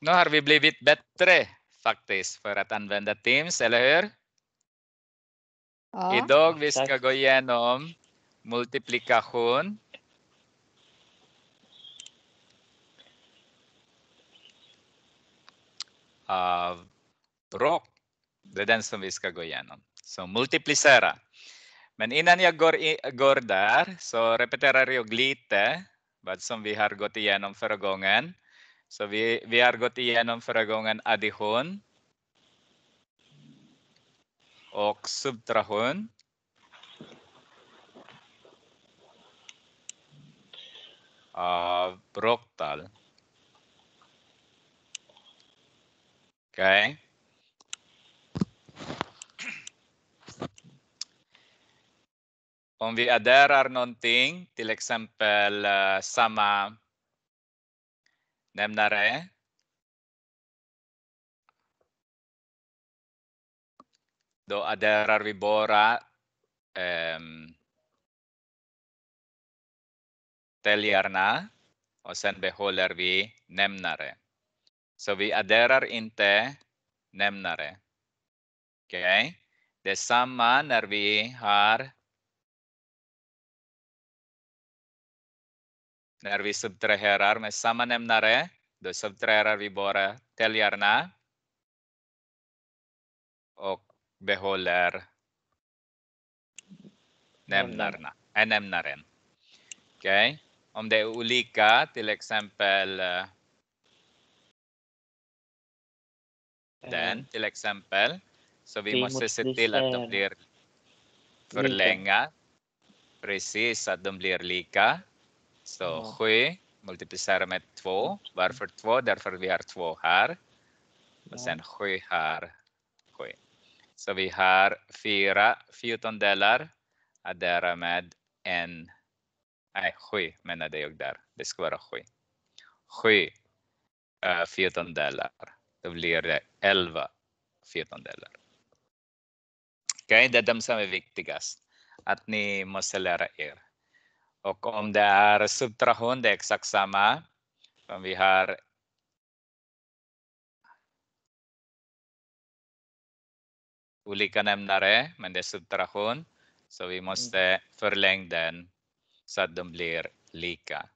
Nu har vi blivit bättre faktiskt för att använda Teams, eller hur? Ja. Idag vi ska gå igenom multiplikation. av bråk. Det är den som vi ska gå igenom. Så multiplicera. Men innan jag går, i, går där så repeterar jag lite vad som vi har gått igenom förra gången. Så vi, vi har gått igenom förra gången addition och subtraktion. av rocktal. Okej. Okay. Om vi adderar någonting, till exempel uh, samma Nämnare. Då adderar vi bara um, täljarna och sen behåller vi nämnare. Så vi adderar inte nämnare. Okej, okay. detsamma när vi har När vi subtraherar med samma nämnare, då subtraherar vi bara täljarna och behåller nämnarna, äh, nämnaren. Eh, okay. om det är olika, till exempel eh, den eh, till exempel. Så vi måste se till att de blir förlänga. Precis, att de blir lika. Så ja. 7 multiplicerar med 2. Varför 2? Därför vi har 2 här. Och sen 7 här. 7. Så vi har 4 fjortondelar Addera med en, nej 7 menade jag där. Det ska vara 7. 7 uh, eh, fjortondelar. Då blir det 11 fjortondelar. Okej, okay, det är de som är viktigast. Att ni måste lära er. Och om det är subtraktion, det är exakt samma. Om vi har olika nämnare, men det är subtraktion. Så vi måste mm. förlänga den så att de blir lika.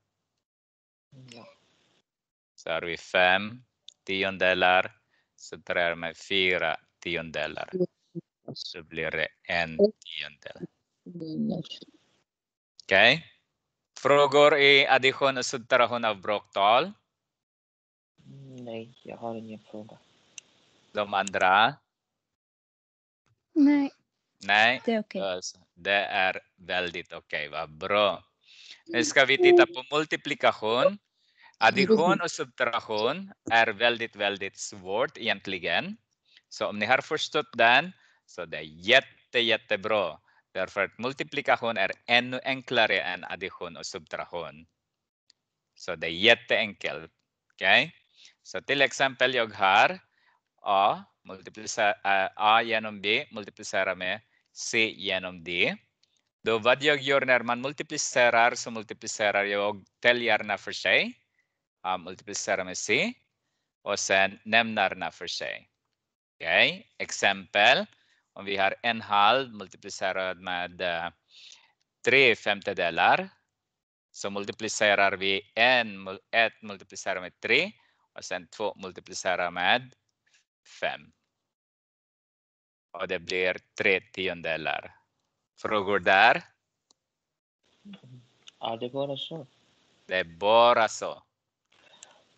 Så har vi fem tiondelar, subtraherar med fyra tiondelar. Så blir det en mm. tiondel. Mm, okej? Okay? Frågor i addition och subtraktion av bråktal? Nej, jag har ingen fråga. De andra? Nej. Nej, det är, okay. Alltså, det är väldigt okej. Okay, vad bra. Nu mm. ska vi titta på multiplikation. Addition och subtraktion är väldigt, väldigt svårt egentligen. Så om ni har förstått den, så det är jätte, jättebra. Därför multiplikation är ännu enklare än addition och subtraktion. Så det är jätteenkelt. Okay? Så till exempel jag har A, A genom B multiplicerar med C genom D. Då vad jag gör när man multiplicerar så multiplicerar jag täljarna för sig. A multiplicerar med C och sen nämnarna för sig. okay? exempel om vi har en halv multiplicerad med eh, tre femtedelar så multiplicerar vi en, ett multiplicerar med tre och sen två multiplicerar med fem. Och det blir tre tiondelar. Frågor där? Ja, det är bara så. Det är bara så.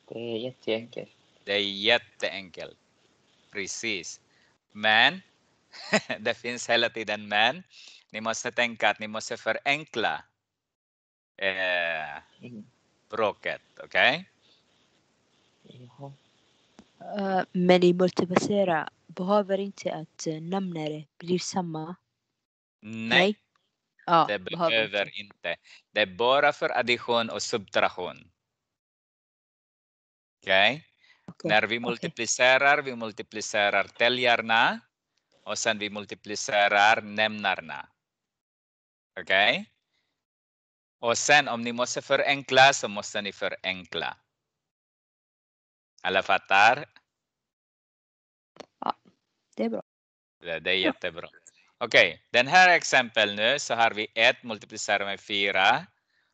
Det är jätteenkelt. Det är jätteenkelt. Precis. Men det finns hela tiden, men ni måste tänka att ni måste förenkla eh, språket, mm. okej? Okay? Uh, eh, men i multiplicera behöver inte att eh, namnare blir samma? Nej, Nej? Ah, det behöver inte. Det är bara för addition och subtraktion. Okej? Okay? Okay. När vi multiplicerar, okay. vi multiplicerar täljarna och sen vi multiplicerar nämnarna. Okej? Okay? Och sen om ni måste förenkla så måste ni förenkla. Alla fattar? Ja, det är bra. Det, det är jättebra. Okej, okay, den här exempel nu så har vi 1 multiplicerat med 4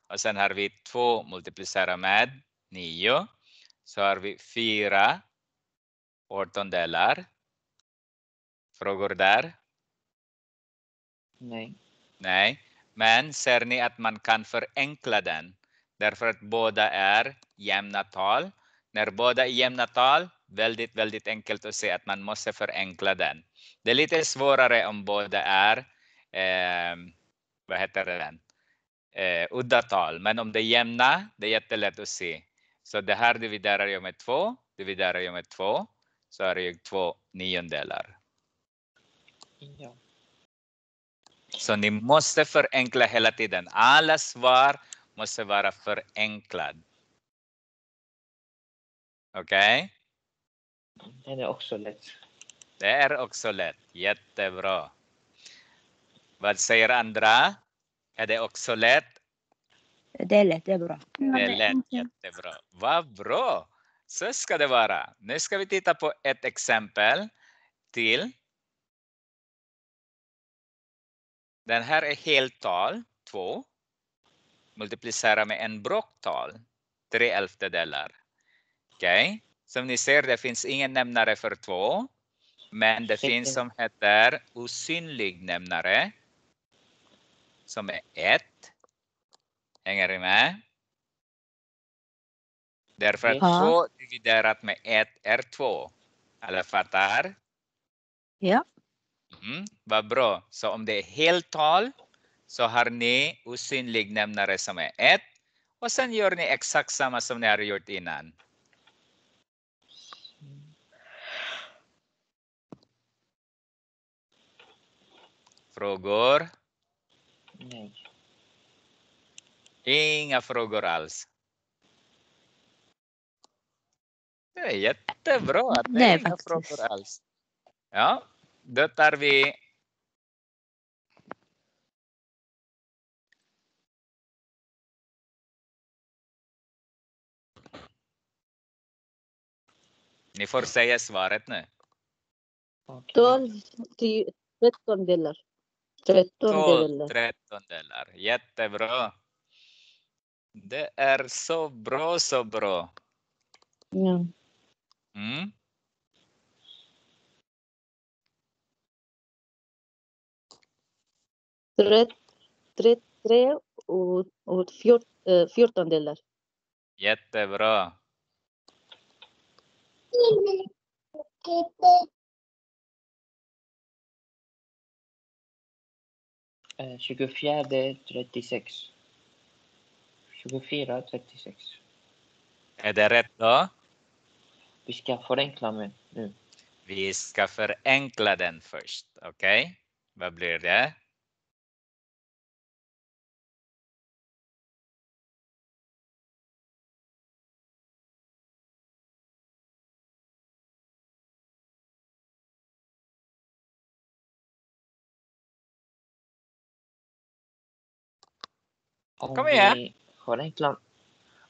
och sen har vi 2 multiplicerat med 9. Så har vi 4 delar. Frågor där? Nej. Nej, men ser ni att man kan förenkla den? Därför att båda är jämna tal. När båda är jämna tal, väldigt, väldigt enkelt att se att man måste förenkla den. Det är lite svårare om båda är, eh, vad heter den, eh, udda tal. Men om det är jämna, det är jättelätt att se. Så det här dividerar jag med två, dividerar jag med två, så har jag två niondelar. Ja. Så ni måste förenkla hela tiden. Alla svar måste vara förenklad. Okej? Okay? Det är också lätt. Det är också lätt. Jättebra. Vad säger andra? Är det också lätt? Det är lätt, det är bra. Det är lätt, jättebra. Vad bra! Så ska det vara. Nu ska vi titta på ett exempel till. Den här är heltal 2. Multiplicera med en bråktal, 3 elftedelar. Okej, okay. som ni ser det finns ingen nämnare för 2. Men det finns som heter osynlig nämnare. Som är 1. Hänger ni med? Därför att 2 dividerat med 1 är 2. Alla fattar? Ja. Mm, vad bra. Så om det är heltal så har ni osynlig nämnare som är 1 och sen gör ni exakt samma som ni har gjort innan. Frågor? Inga frågor alls. Det är jättebra att det är inga frågor alls. Ja, då tar vi Ni får säga svaret nu. 12, 13 delar. 13 delar. Jättebra. Det är så bra, så bra. Ja. Mm. tre, tre och, och fjort, eh, fjortondelar. Jättebra. Eh, 24, 36. 24, 36. Är det rätt då? Vi ska förenkla den nu. Vi ska förenkla den först, okej? Okay? Vad blir det? Om Kom igen! Vi har en klan.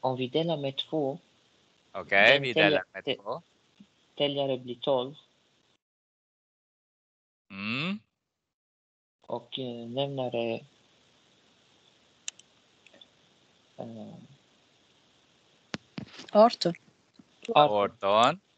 Om vi delar med två. Okej, okay, vi delar med te, två. Täljare blir tolv. Mm. Och eh, nämnare... Eh, 18. 18.